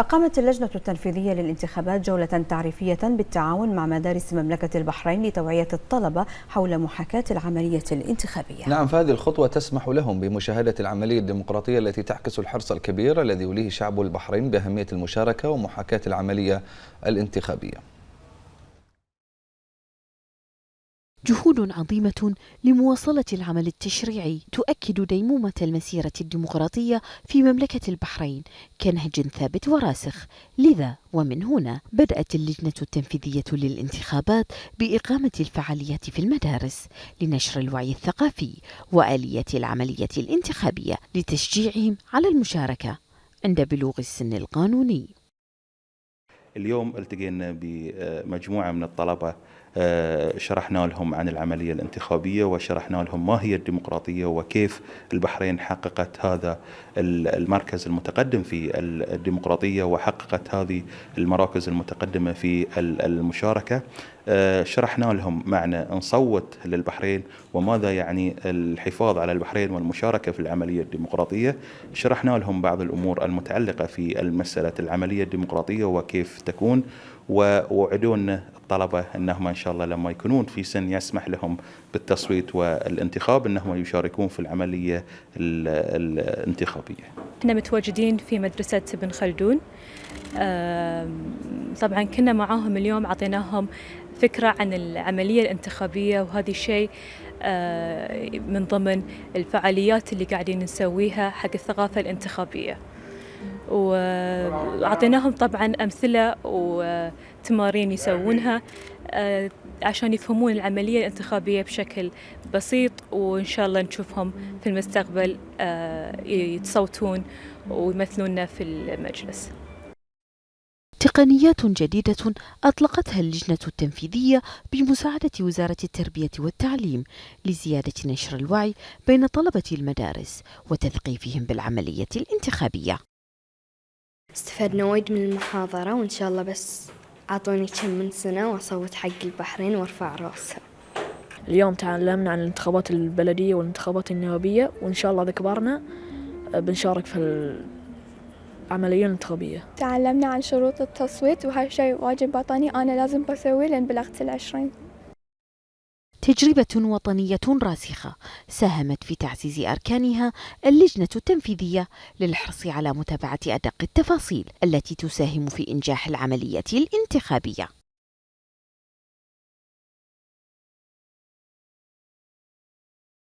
أقامت اللجنة التنفيذية للانتخابات جولة تعريفية بالتعاون مع مدارس مملكة البحرين لتوعية الطلبة حول محاكاة العملية الانتخابية نعم فهذه الخطوة تسمح لهم بمشاهدة العملية الديمقراطية التي تعكس الحرص الكبير الذي يوليه شعب البحرين بأهمية المشاركة ومحاكاة العملية الانتخابية جهود عظيمة لمواصلة العمل التشريعي تؤكد ديمومة المسيرة الديمقراطية في مملكة البحرين كنهج ثابت وراسخ، لذا ومن هنا بدأت اللجنة التنفيذية للانتخابات بإقامة الفعاليات في المدارس لنشر الوعي الثقافي وآلية العملية الانتخابية لتشجيعهم على المشاركة عند بلوغ السن القانوني. اليوم التقينا بمجموعة من الطلبة آه، شرحنا لهم عن العملية الانتخابية وشرحنا لهم ما هي الديمقراطية وكيف البحرين حققت هذا المركز المتقدم في الديمقراطية وحققت هذه المراكز المتقدمة في المشاركة آه، شرحنا لهم معنى نصوت للبحرين وماذا يعني الحفاظ على البحرين والمشاركة في العملية الديمقراطية شرحنا لهم بعض الأمور المتعلقة في مسألة العملية الديمقراطية وكيف تكون ووعدونا الطلبة أنهم إن شاء الله لما يكونون في سن يسمح لهم بالتصويت والانتخاب أنهم يشاركون في العملية الانتخابية احنا متواجدين في مدرسة ابن خلدون طبعا كنا معاهم اليوم عطيناهم فكرة عن العملية الانتخابية وهذا شيء آه، من ضمن الفعاليات اللي قاعدين نسويها حق الثقافة الانتخابية وأعطيناهم طبعا أمثلة وتمارين يسوونها آه، عشان يفهمون العملية الانتخابية بشكل بسيط وإن شاء الله نشوفهم في المستقبل آه، يتصوتون ويمثلوننا في المجلس تقنيات جديدة أطلقتها اللجنة التنفيذية بمساعدة وزارة التربية والتعليم لزيادة نشر الوعي بين طلبة المدارس وتثقيفهم بالعملية الانتخابية استفدنا وايد من المحاضرة وإن شاء الله بس أعطوني كم من سنة وأصوت حق البحرين وأرفع راسها اليوم تعلمنا عن الانتخابات البلدية والانتخابات النيابية وإن شاء الله إذا كبرنا آه، بنشارك في العملية الانتخابية تعلمنا عن شروط التصويت وهذا شيء واجب وطني أنا لازم بسويه لأن بلغت العشرين تجربة وطنية راسخة ساهمت في تعزيز أركانها اللجنة التنفيذية للحرص على متابعة أدق التفاصيل التي تساهم في إنجاح العملية الانتخابية